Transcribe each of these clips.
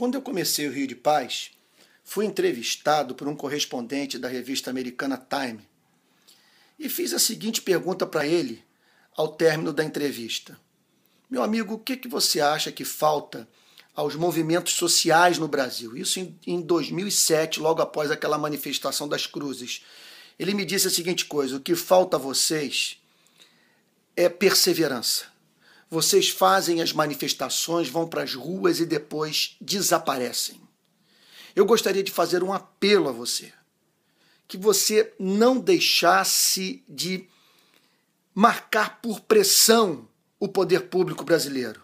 Quando eu comecei o Rio de Paz, fui entrevistado por um correspondente da revista americana Time e fiz a seguinte pergunta para ele ao término da entrevista: Meu amigo, o que, que você acha que falta aos movimentos sociais no Brasil? Isso em 2007, logo após aquela manifestação das cruzes. Ele me disse a seguinte coisa: o que falta a vocês é perseverança. Vocês fazem as manifestações, vão para as ruas e depois desaparecem. Eu gostaria de fazer um apelo a você, que você não deixasse de marcar por pressão o poder público brasileiro,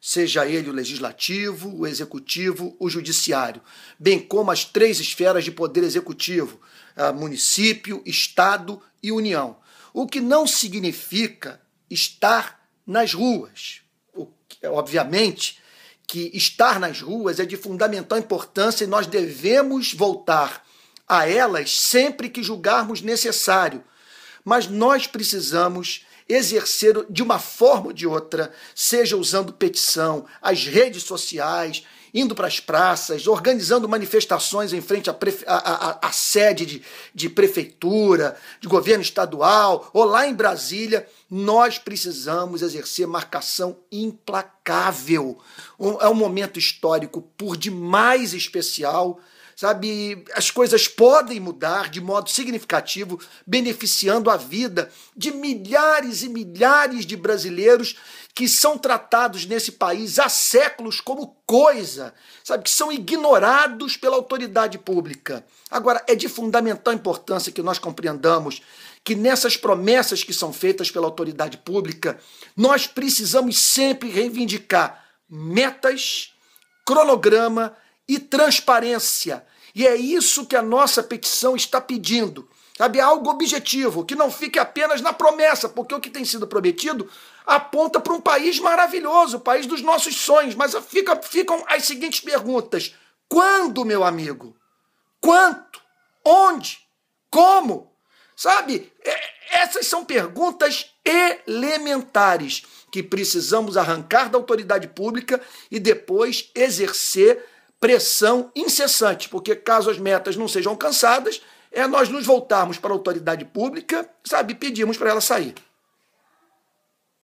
seja ele o legislativo, o executivo, o judiciário, bem como as três esferas de poder executivo, ah, município, estado e união. O que não significa estar nas ruas. O, é, obviamente que estar nas ruas é de fundamental importância e nós devemos voltar a elas sempre que julgarmos necessário. Mas nós precisamos exercer de uma forma ou de outra, seja usando petição, as redes sociais, indo para as praças, organizando manifestações em frente à, prefe... sede de, de prefeitura, de governo estadual, ou lá em Brasília, nós precisamos exercer marcação implacável. é um momento histórico por demais especial sabe? As coisas podem mudar de modo significativo, beneficiando a vida de milhares e milhares de brasileiros que são tratados nesse país há séculos como coisa, sabe? Que são ignorados pela autoridade pública. Agora, é de fundamental importância que nós compreendamos que nessas promessas que são feitas pela autoridade pública, nós precisamos sempre reivindicar metas, cronograma, e transparência. E é isso que a nossa petição está pedindo. Sabe, é algo objetivo, que não fique apenas na promessa, porque o que tem sido prometido aponta para um país maravilhoso, o país dos nossos sonhos. Mas fica, ficam as seguintes perguntas: quando, meu amigo? Quanto? Onde? Como? Sabe, é, essas são perguntas elementares que precisamos arrancar da autoridade pública e depois exercer pressão incessante, porque caso as metas não sejam alcançadas, é nós nos voltarmos para a autoridade pública, sabe, pedimos para ela sair.